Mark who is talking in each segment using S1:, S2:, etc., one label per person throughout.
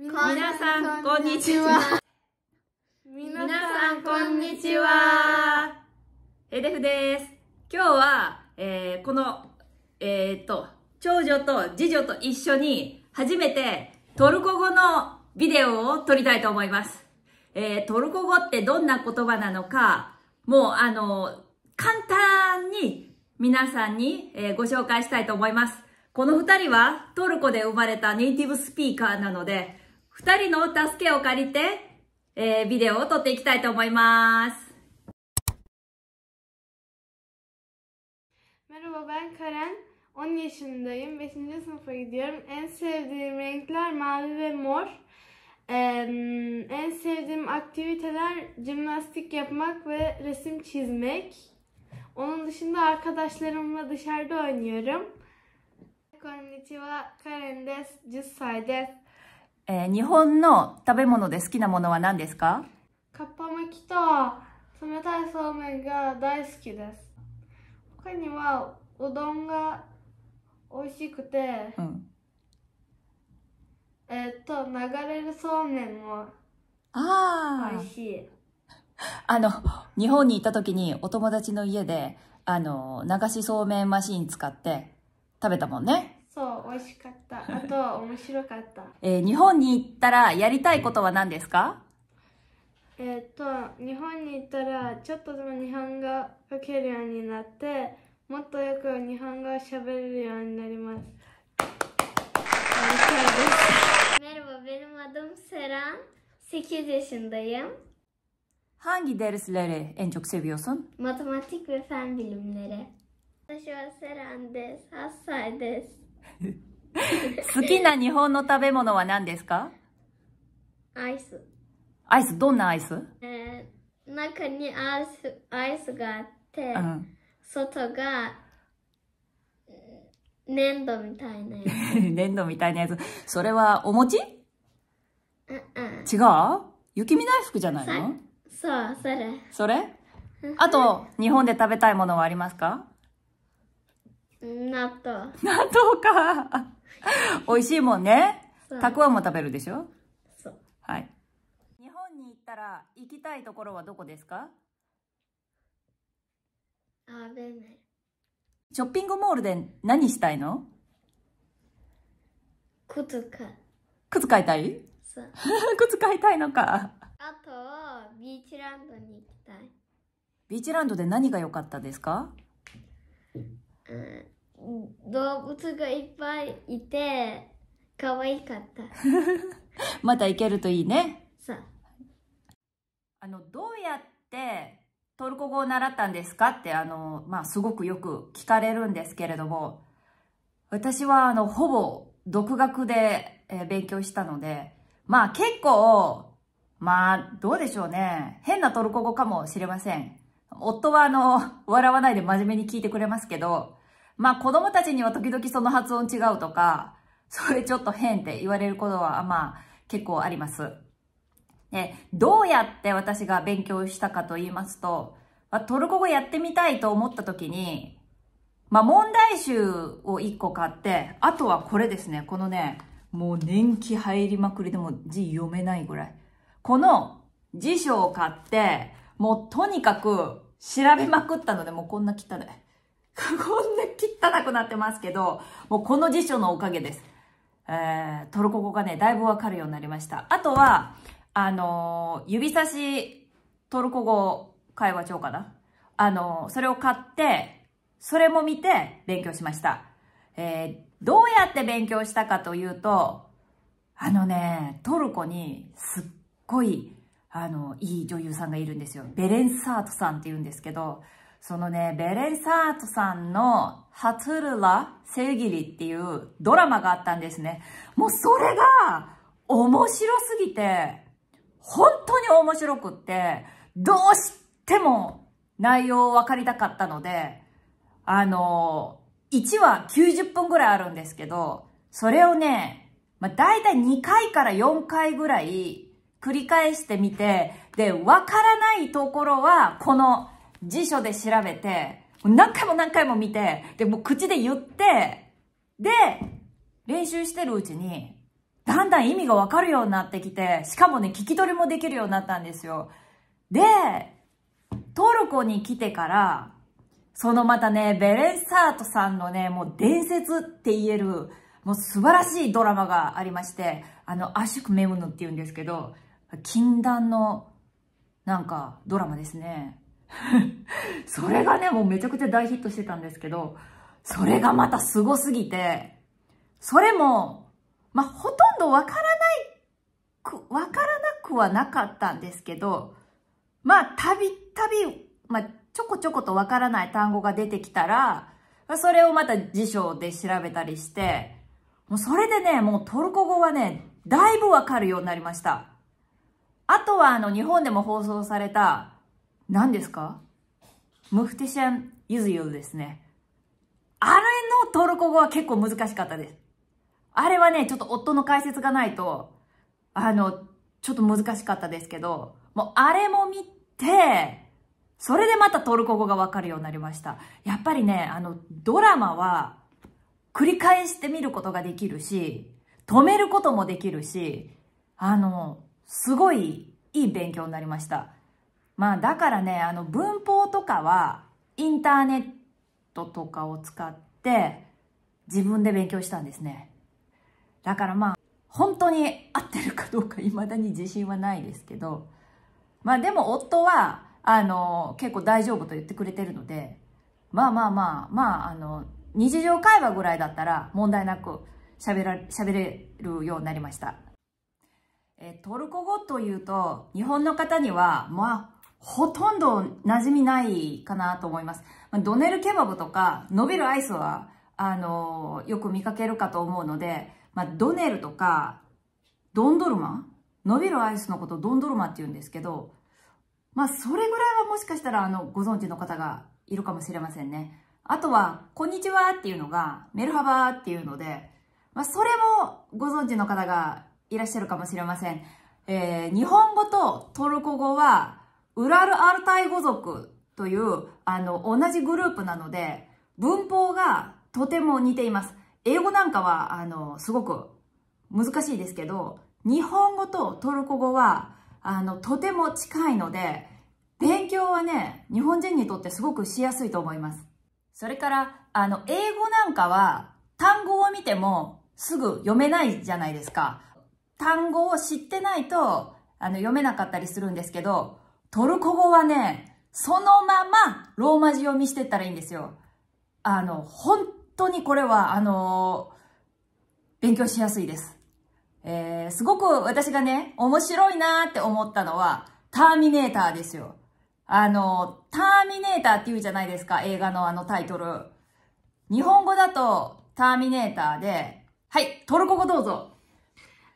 S1: みなさん、こんにちは。
S2: みなさん、こんにちは。
S1: エデフです。今日は、えー、この、えー、っと、長女と次女と一緒に、初めてトルコ語のビデオを撮りたいと思います。えー、トルコ語ってどんな言葉なのか、もう、あの、簡単に皆さんに、えご紹介したいと思います。この二人はトルコで生まれたネイティブスピーカーなので、二人の助けを借りて、えー、ビデオを撮っていきたいと思います。
S2: Merhaba ben Karen. 10 yaşındayım. 5. sınıfa gidiyorum. En sevdiğim renkler mavi ve mor. Ee, en sevdiğim aktiviteler jimnastik yapmak ve resim çizmek. Onun dışında arkadaşlarımla dışarıda oynuyorum. Konnichiwa, Karen des, 10歳で
S1: す。えー、日本の食べ物で好きなものは何ですか
S2: かっぱ巻きと冷たいそうめんが大好きです。他にはうどんが美味しくて、うん、えっと、流れるそうめんも美味しい。
S1: あの、日本に行った時にお友達の家で、あの、流しそうめんマシン使って食べたもんね。
S2: そう美味しかったあとは面白かった
S1: えー、日本に行ったらやりたいことは何ですか
S2: えっと日本に行ったらちょっとでも日本語書けるようになってもっとよく日本語を喋れるようになります Merhaba benim adım Seren. 8 yaşındayım.
S1: Hangi dersleri en çok seviyorsun?
S2: Matematik ve fen bilimleri. Şu an Seren des, hastaydes.
S1: 好きな日本の食べ物は何ですかアイス。アイス、どんなアイス
S2: えー、中にアイスアイスがあって、うん、外が粘土みたいなや
S1: つ。粘土みたいなやつ。それはお餅、うんうん、違う雪見大福じゃないの
S2: そう、それ。それ
S1: あと、日本で食べたいものはありますか納豆。納豆か。美味しいもんね。たくあんも食べるでしょそう。はい。日本に行ったら行きたいところはどこですかあべね。ショッピングモールで何したいの
S2: 靴買い。
S1: 靴買いたい 靴買いたいのか。あ
S2: と、ビーチランドに行きたい。
S1: ビーチランドで何が良かったですか動物がいっぱいいて、可愛かった。
S2: また行けるといいね。
S1: さあの、どうやってトルコ語を習ったんですかって、あの、まあ、すごくよく聞かれるんですけれども、私は、あの、ほぼ独学で、え勉強したので、まあ結構、まあ、どうでしょうね。変なトルコ語かもしれません。夫はあの、笑わないで真面目に聞いてくれますけど、まあ子供たちには時々その発音違うとか、それちょっと変って言われることはまあ結構あります。で、どうやって私が勉強したかと言いますと、まトルコ語やってみたいと思った時に、まあ問題集を1個買って、あとはこれですね。このね、もう年季入りまくりでも字読めないぐらい。この辞書を買って、もうとにかく調べまくったので、もうこんな汚い。こんな汚くなってますけど、もうこの辞書のおかげです。えー、トルコ語がね、だいぶわかるようになりました。あとは、あのー、指差しトルコ語会話帳かな。あのー、それを買って、それも見て勉強しました。えー、どうやって勉強したかというと、あのね、トルコにすっごい、あの、いい女優さんがいるんですよ。ベレンサートさんって言うんですけど、そのね、ベレンサートさんのハトゥルラ・セギリっていうドラマがあったんですね。もうそれが面白すぎて、本当に面白くって、どうしても内容を分かりたかったので、あの、1話90分ぐらいあるんですけど、それをね、まあ、大体2回から4回ぐらい繰り返してみて、で、わからないところは、この辞書で調べて、何回も何回も見て、で、もう口で言って、で、練習してるうちに、だんだん意味がわかるようになってきて、しかもね、聞き取りもできるようになったんですよ。で、トルコに来てから、そのまたね、ベレンサートさんのね、もう伝説って言える、もう素晴らしいドラマがありまして、あの、アシュクメムヌって言うんですけど、禁断の、なんか、ドラマですね。それがね、もうめちゃくちゃ大ヒットしてたんですけど、それがまた凄すぎて、それも、まあ、ほとんどわからない、わからなくはなかったんですけど、まあ、たびたび、まあ、ちょこちょことわからない単語が出てきたら、それをまた辞書で調べたりして、もうそれでね、もうトルコ語はね、だいぶわかるようになりました。あとはあの日本でも放送された何ですかムフティシャン・ユズユルですね。あれのトルコ語は結構難しかったです。あれはね、ちょっと夫の解説がないと、あの、ちょっと難しかったですけど、もうあれも見て、それでまたトルコ語がわかるようになりました。やっぱりね、あの、ドラマは繰り返して見ることができるし、止めることもできるし、あの、すごいいい勉強になりました。まあだからね、あの文法とかはインターネットとかを使って自分で勉強したんですね。だからまあ本当に合ってるかどうか未だに自信はないですけど、まあでも夫はあの結構大丈夫と言ってくれてるので、まあまあまあ、まああの日常会話ぐらいだったら問題なく喋ら、喋れるようになりました。えトルコ語というと、日本の方には、まあ、ほとんど馴染みないかなと思います。ドネルケバブとか、伸びるアイスは、あのー、よく見かけるかと思うので、まあ、ドネルとか、ドンドルマ伸びるアイスのことをドンドルマって言うんですけど、まあ、それぐらいはもしかしたら、あの、ご存知の方がいるかもしれませんね。あとは、こんにちはっていうのが、メルハバーっていうので、まあ、それもご存知の方がいらっしゃるかもしれません。えー、日本語とトルコ語は、ウラル・アルタイ語族という、あの、同じグループなので、文法がとても似ています。英語なんかは、あの、すごく難しいですけど、日本語とトルコ語は、あの、とても近いので、勉強はね、日本人にとってすごくしやすいと思います。それから、あの、英語なんかは、単語を見てもすぐ読めないじゃないですか。単語を知ってないと、あの、読めなかったりするんですけど、トルコ語はね、そのままローマ字読みしてったらいいんですよ。あの、本当にこれは、あのー、勉強しやすいです。えー、すごく私がね、面白いなーって思ったのは、ターミネーターですよ。あの、ターミネーターって言うじゃないですか、映画のあのタイトル。日本語だと、ターミネーターで、はい、トルコ語どうぞ。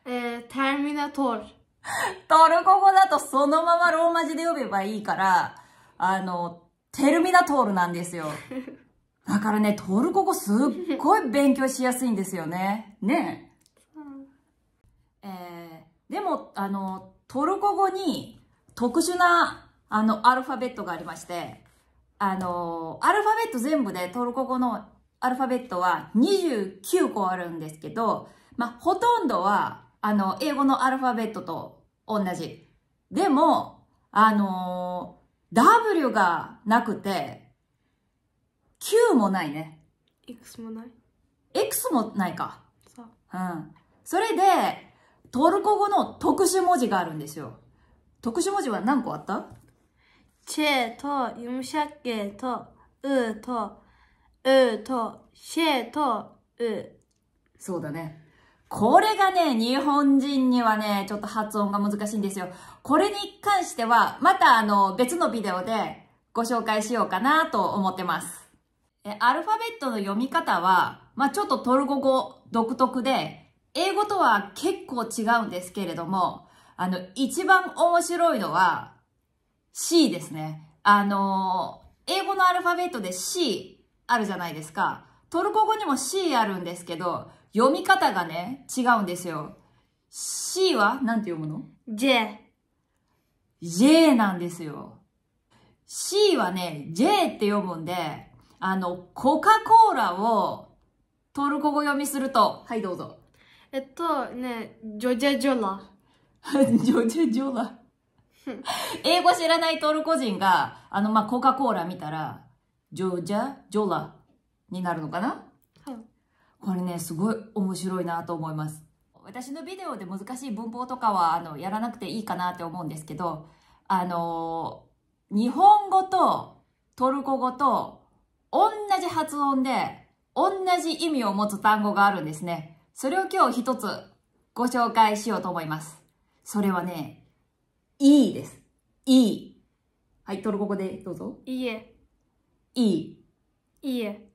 S1: えー、ターミナトル。トルコ語だとそのままローマ字で呼べばいいから、あの、テルミナトールなんですよ。だからね、トルコ語すっごい勉強しやすいんですよね。ねえ。えー、でも、あの、トルコ語に特殊な、あの、アルファベットがありまして、あの、アルファベット全部でトルコ語のアルファベットは29個あるんですけど、まあ、ほとんどはあの、英語のアルファベットと同じ。でも、あのー、W がなくて、Q もないね。
S2: X もない
S1: ?X もないか。そう。うん。それで、トルコ語の特殊文字があるんですよ。特殊文字は何個あったチェと、ユムシャッケと、ウと、ウと、シェと、ウ。そうだね。これがね、日本人にはね、ちょっと発音が難しいんですよ。これに関しては、またあの、別のビデオでご紹介しようかなと思ってます。え、アルファベットの読み方は、まあ、ちょっとトルコ語独特で、英語とは結構違うんですけれども、あの、一番面白いのは C ですね。あの英語のアルファベットで C あるじゃないですか。トルコ語にも C あるんですけど、読み方がね、違うんですよ。C はなんて読むの ?J。J なんですよ。C はね、J って読むんで、あの、コカ・コーラをトルコ語読みすると、はいどうぞ。えっとね、ジョジェ・ジョラ。ジョジェ・ジョラ。英語知らないトルコ人が、あの、まあ、コカ・コーラ見たら、ジョジャ・ジョラになるのかなこれね、すごい面白いなと思います。私のビデオで難しい文法とかは、あの、やらなくていいかなって思うんですけど、あのー、日本語とトルコ語と同じ発音で同じ意味を持つ単語があるんですね。それを今日一つご紹介しようと思います。それはね、いいです。いい。はい、トルコ語でどうぞ。いいえ。いい。いいえ。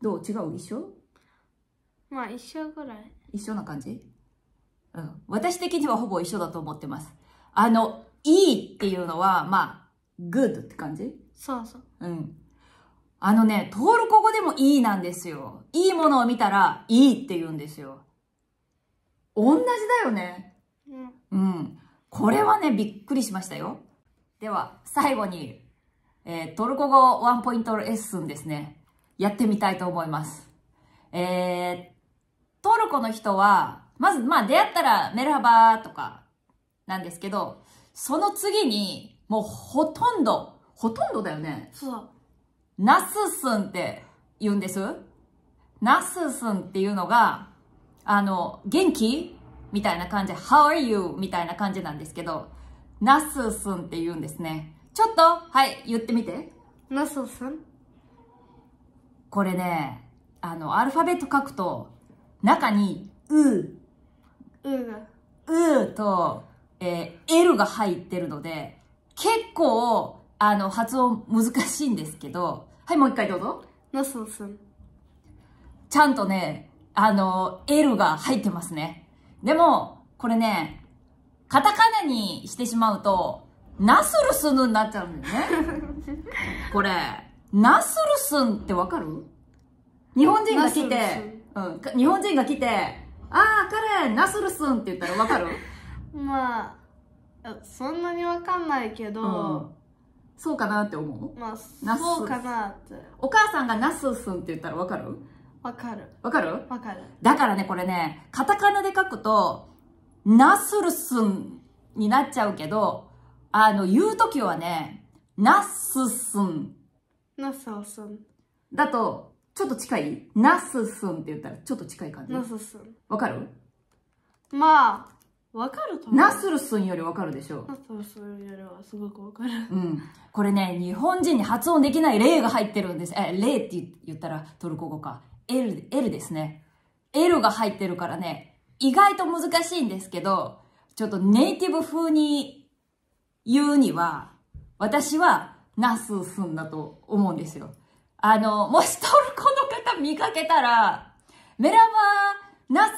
S1: どう違う一緒
S2: まあ一緒ぐらい。
S1: 一緒な感じうん。私的にはほぼ一緒だと思ってます。あの、いいっていうのは、まあ、グッドって感じそうそう。うん。あのね、トルコ語でもいいなんですよ。いいものを見たら、いいって言うんですよ。同じだよね。うん。うん。これはね、びっくりしましたよ。では、最後に、えー、トルコ語ワンポイントレッスンですね。やってみたいと思います。えー、トルコの人は、まず、まあ出会ったらメルハバーとかなんですけど、その次に、もうほとんど、ほとんどだよね。そう。ナススンって言うんです。ナススンっていうのが、あの、元気みたいな感じ、How are you? みたいな感じなんですけど、ナススンって言うんですね。ちょっと、はい、言ってみて。ナススンこれね、あの、アルファベット書くと、中に、う、うが、うと、えー、L が入ってるので、結構、あの、発音難しいんですけど、はい、もう一回どうぞ。なすすん。ちゃんとね、あの、L が入ってますね。でも、これね、カタカナにしてしまうと、ナスルスヌになっちゃうんだよね。これ、ナスルスンってわかる日本人が来て、うん、日本人が来て「ああ彼ナスルスン」って言ったらわかる
S2: まあそんなにわかんないけど、う
S1: んそうかなって思う
S2: まあ、そうかなって。
S1: お母さんがナススンって言ったらわかるわかる。わかるわかる。だからね、これね、カタカナで書くと、ナスルスンになっちゃうけど、あの、言うときはね、ナススン。
S2: ナススン。
S1: だと、ちょっと近いナススンって言ったらちょっと近い感じナススン。わかる
S2: まあ、わかると思う。ナスル
S1: スンよりわかるでしょう。
S2: ナスルスンよりはすごくわかる。うん。
S1: これね、日本人に発音できない例が入ってるんです。え、例って言ったらトルコ語か。L、L ですね。L が入ってるからね、意外と難しいんですけど、ちょっとネイティブ風に言うには、私はナススンだと思うんですよ。あの、もしトルコの方見かけたら、メラバー、ナスス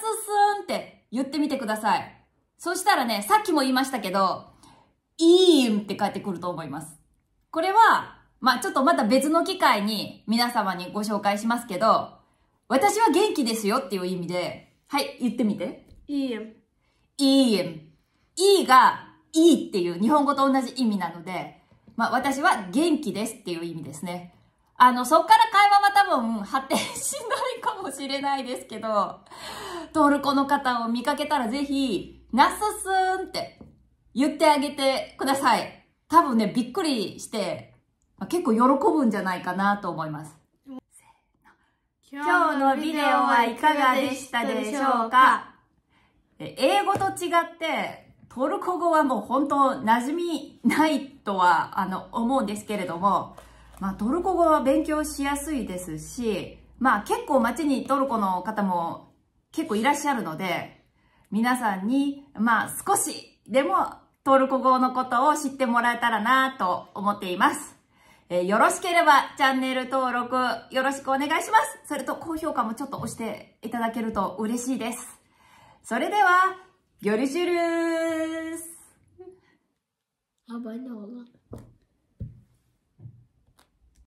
S1: ンって言ってみてください。そしたらね、さっきも言いましたけど、イーンって返ってくると思います。これは、まあ、ちょっとまた別の機会に皆様にご紹介しますけど、私は元気ですよっていう意味で、はい、言ってみて。イーン。イーン。イーが、イーっていう日本語と同じ意味なので、まあ、私は元気ですっていう意味ですね。あの、そっから会話は多分発展しないかもしれないですけど、トルコの方を見かけたらぜひ、ナススーンって言ってあげてください。多分ね、びっくりして、結構喜ぶんじゃないかなと思います。
S2: 今日のビデオはいかがでしたでしょうか英語
S1: と違って、トルコ語はもう本当馴染みないとは、あの、思うんですけれども、まあ、トルコ語は勉強しやすいですし、まあ結構街にトルコの方も結構いらっしゃるので、皆さんに、まあ少しでもトルコ語のことを知ってもらえたらなと思っています。えー、よろしければチャンネル登録よろしくお願いします。それと高評価もちょっと押していただけると嬉しいです。それでは、よりしゅるーす。